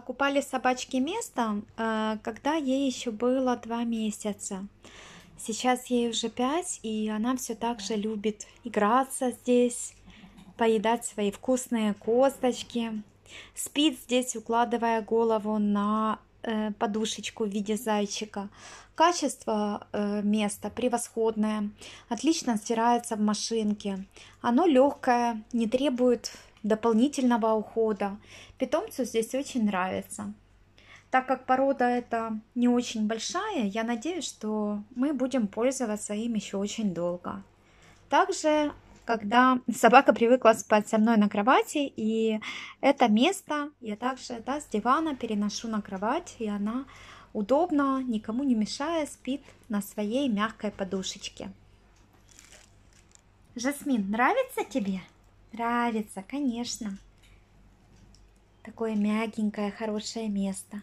покупали собачке место, э, когда ей еще было два месяца. Сейчас ей уже пять, и она все так же любит играться здесь, поедать свои вкусные косточки, спит здесь, укладывая голову на Э, подушечку в виде зайчика. Качество э, места превосходное, отлично стирается в машинке. Оно легкое, не требует дополнительного ухода. Питомцу здесь очень нравится. Так как порода эта не очень большая, я надеюсь, что мы будем пользоваться им еще очень долго. Также когда собака привыкла спать со мной на кровати, и это место я также да, с дивана переношу на кровать, и она удобно, никому не мешая, спит на своей мягкой подушечке. Жасмин, нравится тебе? Нравится, конечно. Такое мягенькое, хорошее место.